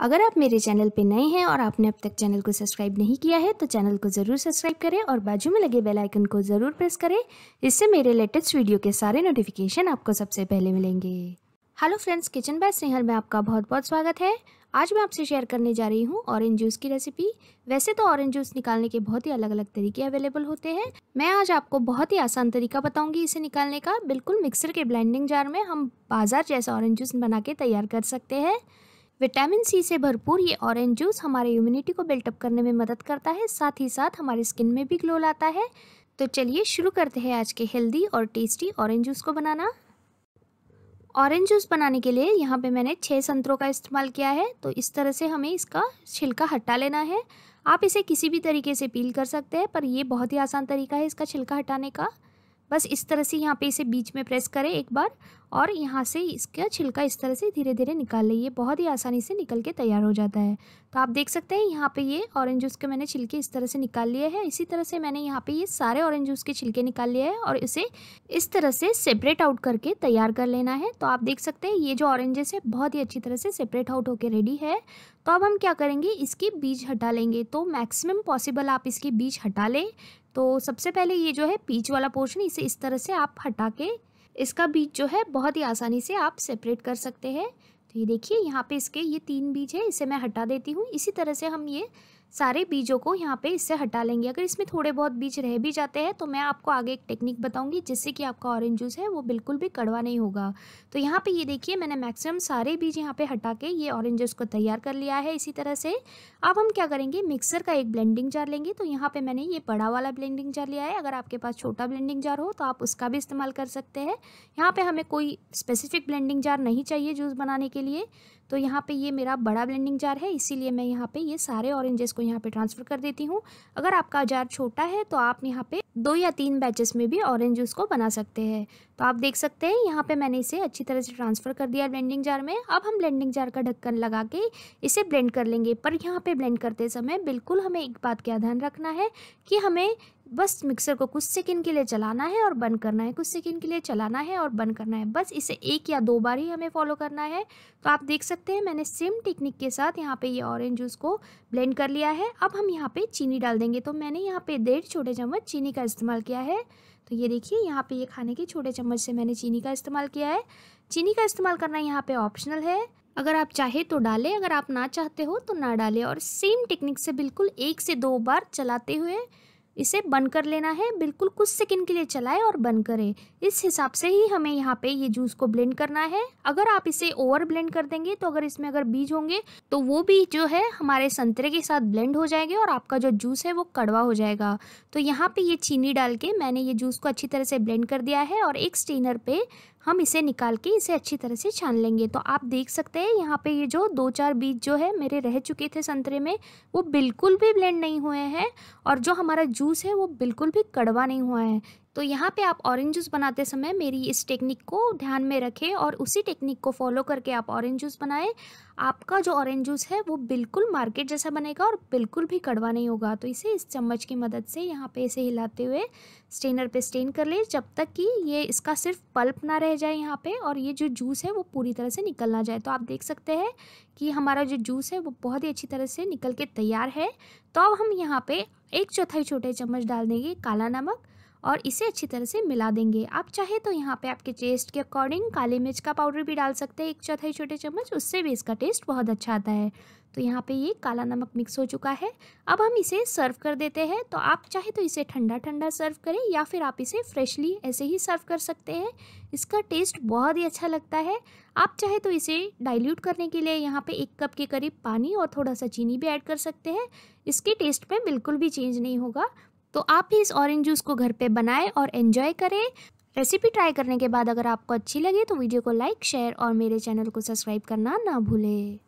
अगर आप मेरे चैनल पर नए हैं और आपने अब तक चैनल को सब्सक्राइब नहीं किया है तो चैनल को ज़रूर सब्सक्राइब करें और बाजू में लगे बेल आइकन को ज़रूर प्रेस करें इससे मेरे लेटेस्ट वीडियो के सारे नोटिफिकेशन आपको सबसे पहले मिलेंगे hello friends kitchen by Snehal में आपका बहुत बहुत स्वागत है आज मैं आपसे शेयर करने जा रही हूँ ऑरेंज जूस की रेसिपी वैसे तो ऑरेंज जूस निकालने के बहुत ही अलग अलग तरीके अवेलेबल होते हैं मैं आज आपको बहुत ही आसान तरीका बताऊंगी इसे निकालने का बिल्कुल मिक्सर के ब्लेंडिंग जार में हम बाजार जैसा ऑरेंज जूस बना के तैयार कर सकते हैं विटामिन सी से भरपूर ये ऑरेंज जूस हमारे इम्यूनिटी को बिल्टअप करने में मदद करता है साथ ही साथ हमारे स्किन में भी ग्लो लाता है तो चलिए शुरू करते हैं आज के हेल्दी और टेस्टी ऑरेंज जूस को बनाना ऑरेंज जूस बनाने के लिए यहाँ पे मैंने छः संतरों का इस्तेमाल किया है तो इस तरह से हमें इसका छिलका हटा लेना है आप इसे किसी भी तरीके से पील कर सकते हैं पर यह बहुत ही आसान तरीका है इसका छिलका हटाने का बस इस तरह से यहाँ पे इसे बीच में प्रेस करें एक बार और यहाँ से इसका छिलका इस तरह से धीरे धीरे निकाल लें ये बहुत ही आसानी से निकल के तैयार हो जाता है तो आप देख सकते हैं यहाँ पे ये ऑरेंज जूस के मैंने छिलके इस तरह से निकाल लिए हैं इसी तरह से मैंने यहाँ पे ये सारे ऑरेंज जूस के छिलके निकाल लिए हैं और इसे इस तरह से सेपरेट आउट करके तैयार कर लेना है तो आप देख सकते हैं ये जो ऑरेंजेस है बहुत ही अच्छी तरह से सेपरेट आउट होकर रेडी है तो अब हम क्या करेंगे इसके बीज हटा लेंगे तो मैक्सिमम पॉसिबल आप इसके बीज हटा लें तो सबसे पहले ये जो है बीच वाला पोर्शन इसे इस तरह से आप हटा के इसका बीज जो है बहुत ही आसानी से आप सेपरेट कर सकते हैं तो ये देखिए यहाँ पे इसके ये तीन बीज है इसे मैं हटा देती हूँ इसी तरह से हम ये सारे बीजों को यहाँ पे इससे हटा लेंगे अगर इसमें थोड़े बहुत बीज रह भी जाते हैं तो मैं आपको आगे एक टेक्निक बताऊंगी जिससे कि आपका ऑरेंज जूस है वो बिल्कुल भी कड़वा नहीं होगा तो यहाँ पे ये देखिए मैंने मैक्सिमम सारे बीज यहाँ पे हटा के ये ऑरेंज जूस को तैयार कर लिया है इसी तरह से अब हम क्या करेंगे मिक्सर का एक ब्लेंडिंग जार लेंगे तो यहाँ पर मैंने ये बड़ा वाला ब्लेंडिंग जार लिया है अगर आपके पास छोटा ब्लेंडिंग जार हो तो आप उसका भी इस्तेमाल कर सकते हैं यहाँ पर हमें कोई स्पेसिफिक ब्लेंडिंग जार नहीं चाहिए जूस बनाने के लिए तो यहाँ पर ये मेरा बड़ा ब्लेंडिंग जार है इसीलिए मैं यहाँ पर ये सारे ऑरेंजेस इसको यहाँ पे ट्रांसफ़र कर देती हूँ अगर आपका जार छोटा है तो आप यहाँ पे दो या तीन बैचेस में भी ऑरेंज जूस को बना सकते हैं तो आप देख सकते हैं यहाँ पे मैंने इसे अच्छी तरह से ट्रांसफ़र कर दिया ब्लेंडिंग जार में अब हम ब्लेंडिंग जार का ढक्कन लगा के इसे ब्लेंड कर लेंगे पर यहाँ पे ब्लेंड करते समय बिल्कुल हमें एक बात का ध्यान रखना है कि हमें बस मिक्सर को कुछ सेकंड के लिए चलाना है और बंद करना है कुछ सेकंड के लिए चलाना है और बंद करना है बस इसे एक या दो बार ही हमें फॉलो करना है तो आप देख सकते हैं मैंने सेम टेक्निक के साथ यहाँ पे ये ऑरेंज जूस को ब्लेंड कर लिया है अब हम यहाँ पे चीनी डाल देंगे तो मैंने यहाँ पे डेढ़ छोटे चम्मच चीनी का इस्तेमाल किया है तो ये देखिए यहाँ पे ये खाने के छोटे चम्मच से मैंने चीनी का इस्तेमाल किया है चीनी का इस्तेमाल करना यहाँ पे ऑप्शनल है अगर आप चाहे तो डालें अगर आप ना चाहते हो तो ना डालें और सेम टेक्निक से बिल्कुल एक से दो बार चलाते हुए इसे बंद कर लेना है बिल्कुल कुछ सेकंड के लिए चलाएं और बंद करें इस हिसाब से ही हमें यहाँ पे ये जूस को ब्लेंड करना है अगर आप इसे ओवर ब्लेंड कर देंगे तो अगर इसमें अगर बीज होंगे तो वो बीज जो है हमारे संतरे के साथ ब्लेंड हो जाएंगे और आपका जो जूस है वो कड़वा हो जाएगा तो यहाँ पर ये चीनी डाल के मैंने ये जूस को अच्छी तरह से ब्लेंड कर दिया है और एक स्टेनर पर हम इसे निकाल के इसे अच्छी तरह से छान लेंगे तो आप देख सकते हैं यहाँ पे ये जो दो चार बीज जो है मेरे रह चुके थे संतरे में वो बिल्कुल भी ब्लेंड नहीं हुए हैं और जो हमारा जूस है वो बिल्कुल भी कड़वा नहीं हुआ है तो यहाँ पे आप ऑरेंज जूस बनाते समय मेरी इस टेक्निक को ध्यान में रखें और उसी टेक्निक को फॉलो करके आप ऑरेंज जूस बनाएं आपका जो ऑरेंज जूस है वो बिल्कुल मार्केट जैसा बनेगा और बिल्कुल भी कड़वा नहीं होगा तो इसे इस चम्मच की मदद से यहाँ पे इसे हिलाते हुए स्टेनर पे स्टेन कर लें जब तक कि ये इसका सिर्फ पल्प ना रह जाए यहाँ पे और ये जो जूस है वो पूरी तरह से निकल ना जाए तो आप देख सकते हैं कि हमारा जो जूस है वो बहुत ही अच्छी तरह से निकल के तैयार है तो अब हम यहाँ पर एक चौथाई छोटे चम्मच डाल देंगे काला नमक और इसे अच्छी तरह से मिला देंगे आप चाहे तो यहाँ पे आपके टेस्ट के अकॉर्डिंग काली मिर्च का पाउडर भी डाल सकते हैं एक चौथाई छोटे चम्मच उससे भी इसका टेस्ट बहुत अच्छा आता है तो यहाँ पे ये काला नमक मिक्स हो चुका है अब हम इसे सर्व कर देते हैं तो आप चाहे तो इसे ठंडा ठंडा सर्व करें या फिर आप इसे फ्रेशली ऐसे ही सर्व कर सकते हैं इसका टेस्ट बहुत ही अच्छा लगता है आप चाहे तो इसे डाइल्यूट करने के लिए यहाँ पे एक कप के करीब पानी और थोड़ा सा चीनी भी ऐड कर सकते हैं इसके टेस्ट में बिल्कुल भी चेंज नहीं होगा तो आप भी इस ऑरेंज जूस को घर पे बनाएं और एंजॉय करें रेसिपी ट्राई करने के बाद अगर आपको अच्छी लगे तो वीडियो को लाइक शेयर और मेरे चैनल को सब्सक्राइब करना ना भूलें